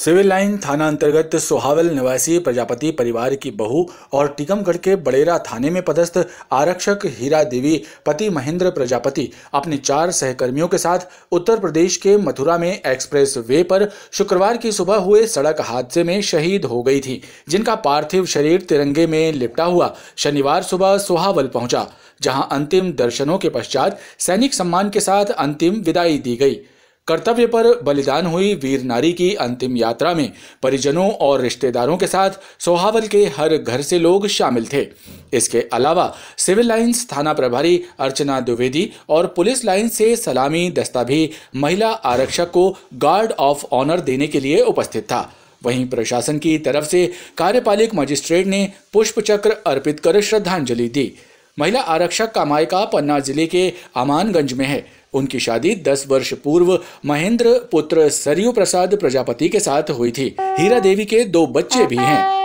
civil line थाना अंतर्गत सोहावल निवासी प्रजापति परिवार की बहू और टीकमगढ़ के बड़ेरा थाने में पदस्थ आरक्षक हीरा देवी पति महेंद्र प्रजापति अपने चार सहकर्मियों के साथ उत्तर प्रदेश के मथुरा में एक्सप्रेस वे पर शुक्रवार की सुबह हुए सड़क हादसे में शहीद हो गई थी जिनका पार्थिव शरीर तिरंगे में लिपटा हुआ शनिवार सुबह सोहावल पहुंचा जहां अंतिम दर्शनों के पश्चात सैनिक सम्मान के साथ अंतिम विदाई दी गई कर्तव्य पर बलिदान हुई वीर नारी की अंतिम यात्रा में परिजनों और रिश्तेदारों के साथ सोहावल के हर घर से लोग शामिल थे इसके अलावा सिविल लाइंस थाना प्रभारी अर्चना द्विवेदी और पुलिस लाइन से सलामी दस्ता भी महिला आरक्षक को गार्ड ऑफ ऑनर देने के लिए उपस्थित था वहीं प्रशासन की तरफ से कार्यपालिक मजिस्ट्रेट ने पुष्प चक्र अर्पित कर श्रद्धांजलि दी महिला आरक्षक का मायका पन्ना जिले के अमानगंज में है उनकी शादी 10 वर्ष पूर्व महेंद्र पुत्र सरयू प्रसाद प्रजापति के साथ हुई थी हीरा देवी के दो बच्चे भी हैं